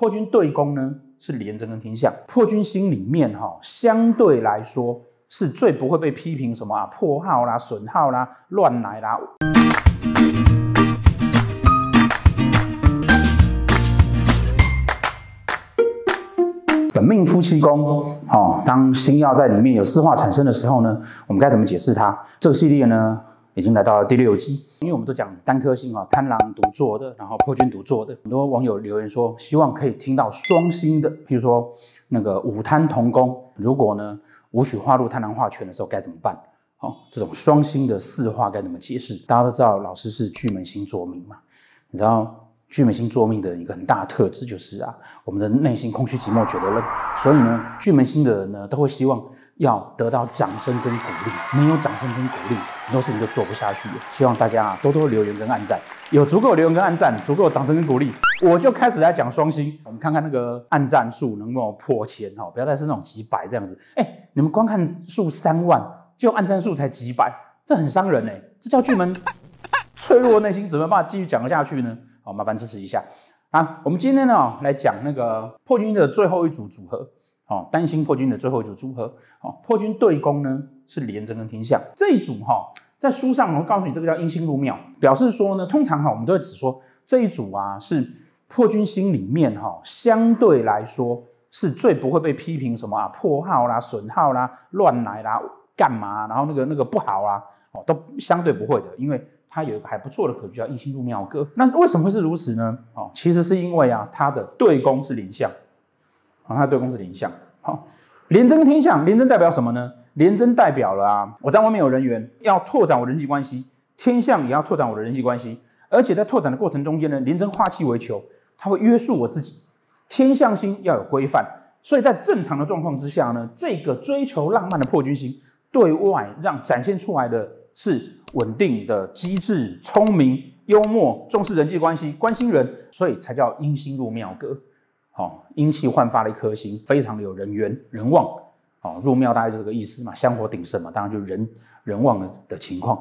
破军对宫呢是廉贞跟天相，破军心里面哈相对来说是最不会被批评什么啊破耗啦、损耗啦、乱来啦。本命夫妻宫哦，当星耀在里面有四化产生的时候呢，我们该怎么解释它？这个系列呢？已经来到了第六集，因为我们都讲单颗星啊，贪狼独坐的，然后破军独坐的。很多网友留言说，希望可以听到双星的，譬如说那个五贪同宫。如果呢，五取化禄，贪狼化权的时候该怎么办？好，这种双星的四化该怎么解释？大家都知道，老师是巨门星座命嘛。你知道巨门星座命的一个很大特质就是啊，我们的内心空虚寂寞觉得累，所以呢，巨门星的人呢都会希望。要得到掌声跟鼓励，没有掌声跟鼓励，很多事情就做不下去了。希望大家多多留言跟按赞，有足够留言跟按赞，足够掌声跟鼓励，我就开始来讲双星。我们看看那个按赞数能不能破千哈，不要再是那种几百这样子。哎，你们光看数三万，就按赞数才几百，这很伤人哎，这叫巨门脆弱内心，怎么办？继续讲下去呢？好，麻烦支持一下啊。我们今天呢，来讲那个破军的最后一组组合。哦，担心破军的最后一组组合。哦，破军对攻呢是廉贞跟天相这一组哈，在书上我会告诉你，这个叫阴星入庙，表示说呢，通常哈我们都会只说这一组啊是破军心里面哈相对来说是最不会被批评什么啊破坏啦、损耗啦、乱来啦、干嘛，然后那个那个不好啦，哦，都相对不会的，因为它有一个还不错的格局叫阴星入庙歌。那为什么是如此呢？哦，其实是因为啊它的对宫是廉相。他对公司的影响。好，廉贞天相，廉贞代表什么呢？廉贞代表了啊，我在外面有人缘，要拓展我人际关系；天相也要拓展我的人际关系。而且在拓展的过程中间呢，廉贞化气为球，它会约束我自己。天相星要有规范，所以在正常的状况之下呢，这个追求浪漫的破军星对外让展现出来的是稳定的、机智、聪明、幽默，重视人际关系，关心人，所以才叫阴星入妙格。哦，阴气焕发的一颗星，非常的有人缘人旺哦，入庙大概就这个意思嘛，香火鼎盛嘛，当然就人人旺了的情况。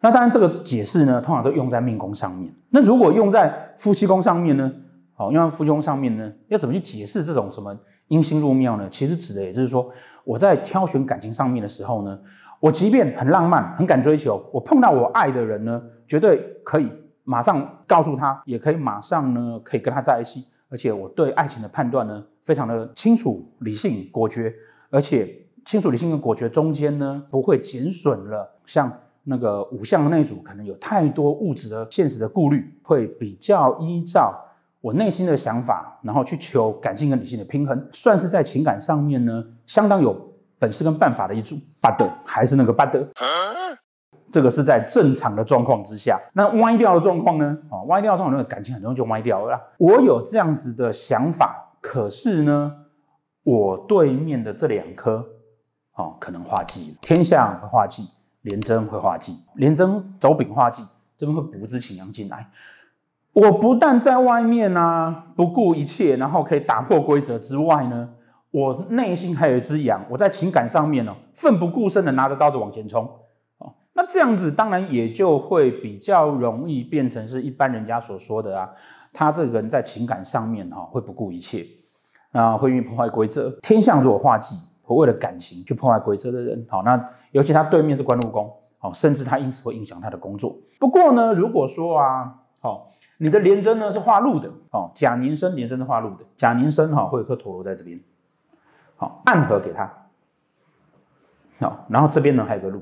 那当然，这个解释呢，通常都用在命宫上面。那如果用在夫妻宫上面呢？哦，用在夫妻宫上面呢，要怎么去解释这种什么阴星入庙呢？其实指的也就是说，我在挑选感情上面的时候呢，我即便很浪漫、很敢追求，我碰到我爱的人呢，绝对可以马上告诉他，也可以马上呢，可以跟他在一起。而且我对爱情的判断呢，非常的清楚、理性、果决，而且清楚、理性跟果决中间呢，不会减损了。像那个五项的那一组，可能有太多物质的现实的顾虑，会比较依照我内心的想法，然后去求感性跟理性的平衡，算是在情感上面呢，相当有本事跟办法的一组。巴德还是那个巴德。这个是在正常的状况之下，那歪掉的状况呢？啊，歪掉的状况那个感情很容易就歪掉了。我有这样子的想法，可是呢，我对面的这两颗，啊，可能化忌了，天下会化忌，廉贞会化忌，廉贞走丙化忌，这边会补一支羊进来。我不但在外面啊不顾一切，然后可以打破规则之外呢，我内心还有一只羊，我在情感上面呢奋不顾身的拿着刀子往前冲。那这样子当然也就会比较容易变成是一般人家所说的啊，他这个人在情感上面哈会不顾一切，那会愿意破坏规则。天象如果化忌，或为了感情去破坏规则的人，好，那尤其他对面是官禄宫，好，甚至他因此会影响他的工作。不过呢，如果说啊，好，你的廉贞呢是化禄的，哦，甲年生廉贞是化禄的，甲年生哈会有颗陀螺在这边，好暗合给他，好，然后这边呢还有个禄。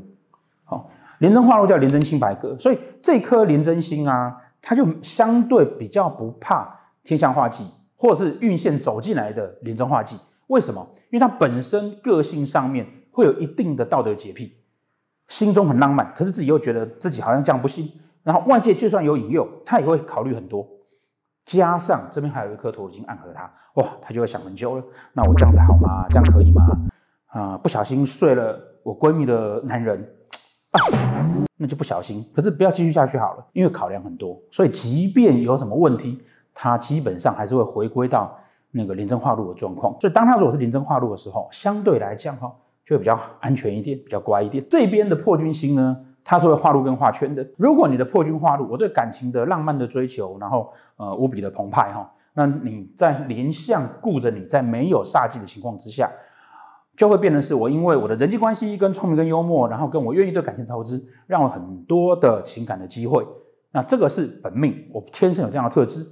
廉贞化禄叫廉贞清白格，所以这颗廉贞星啊，它就相对比较不怕天象化忌，或者是运线走进来的廉贞化忌。为什么？因为它本身个性上面会有一定的道德洁癖，心中很浪漫，可是自己又觉得自己好像这样不行。然后外界就算有引诱，他也会考虑很多。加上这边还有一颗图已经暗合他，哇，他就会想很久了。那我这样子好吗？这样可以吗？啊，不小心睡了我闺蜜的男人。啊，那就不小心，可是不要继续下去好了，因为考量很多，所以即便有什么问题，它基本上还是会回归到那个临阵化路的状况。所以当它如果是临阵化路的时候，相对来讲哈，就会比较安全一点，比较乖一点。这边的破军星呢，它是会化路跟化圈的。如果你的破军化路，我对感情的浪漫的追求，然后呃无比的澎湃哈，那你在连相顾着你在没有煞忌的情况之下。就会变成是我，因为我的人际关系跟聪明跟幽默，然后跟我愿意对感情投资，让很多的情感的机会。那这个是本命，我天生有这样的特质。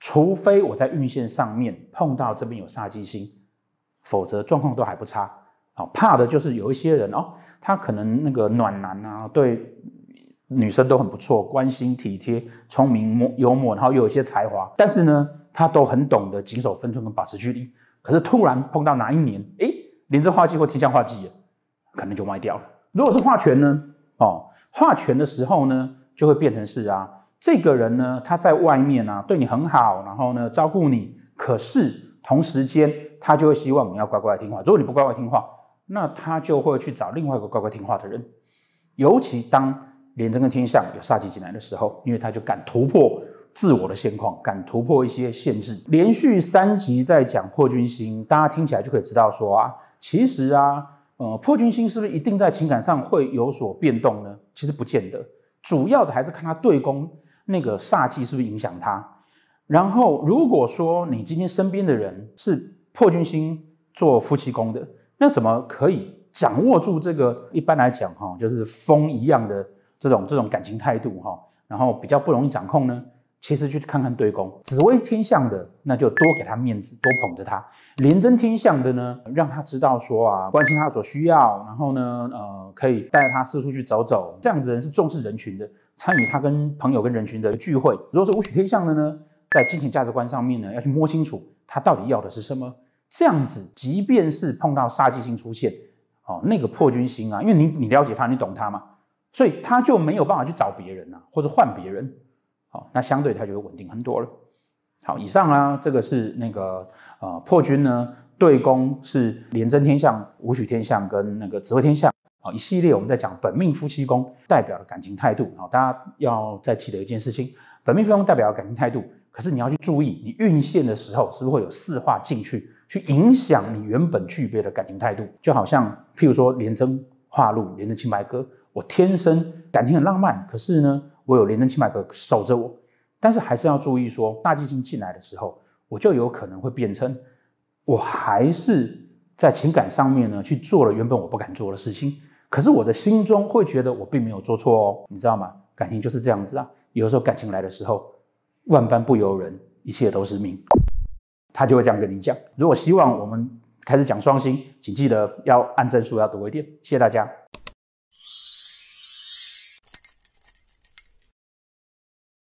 除非我在运线上面碰到这边有杀机星，否则状况都还不差。啊，怕的就是有一些人哦，他可能那个暖男啊，对女生都很不错，关心体贴、聪明、幽默，然后又有一些才华。但是呢，他都很懂得谨守分寸跟保持距离。可是突然碰到哪一年，哎。连着化忌或天象化忌，可能就卖掉了。如果是化权呢？哦，化权的时候呢，就会变成是啊，这个人呢，他在外面啊，对你很好，然后呢，照顾你。可是同时间，他就会希望你要乖乖听话。如果你不乖乖听话，那他就会去找另外一个乖乖听话的人。尤其当连贞跟天象有煞忌进来的时候，因为他就敢突破自我的限况，敢突破一些限制。连续三集在讲破军星，大家听起来就可以知道说啊。其实啊，呃，破军星是不是一定在情感上会有所变动呢？其实不见得，主要的还是看他对宫那个煞气是不是影响他。然后，如果说你今天身边的人是破军星做夫妻宫的，那怎么可以掌握住这个？一般来讲，哈，就是风一样的这种这种感情态度，哈，然后比较不容易掌控呢？其实去看看对宫紫薇天象的，那就多给他面子，多捧着他；廉贞天象的呢，让他知道说啊，关心他所需要，然后呢，呃，可以带着他四处去走走。这样子人是重视人群的，参与他跟朋友、跟人群的聚会。如果是武曲天象的呢，在金钱价值观上面呢，要去摸清楚他到底要的是什么。这样子，即便是碰到杀机星出现，哦，那个破军星啊，因为你你了解他，你懂他嘛，所以他就没有办法去找别人啊，或者换别人。好，那相对它就会稳定很多了。好，以上啊，这个是那个呃破军呢对宫是廉贞天象、武曲天象跟那个紫微天象啊，一系列我们在讲本命夫妻宫代表的感情态度啊，大家要再记得一件事情：本命夫妻宫代表感情态度，可是你要去注意，你运线的时候是不是会有四化进去去影响你原本具备的感情态度？就好像譬如说廉贞化禄、廉贞清白歌，我天生感情很浪漫，可是呢？我有连增七百个守着我，但是还是要注意说，大吉星进来的时候，我就有可能会变成我还是在情感上面呢去做了原本我不敢做的事情，可是我的心中会觉得我并没有做错哦，你知道吗？感情就是这样子啊，有时候感情来的时候，万般不由人，一切都是命。他就会这样跟你讲。如果希望我们开始讲双星，请记得要按证书要多一点。谢谢大家。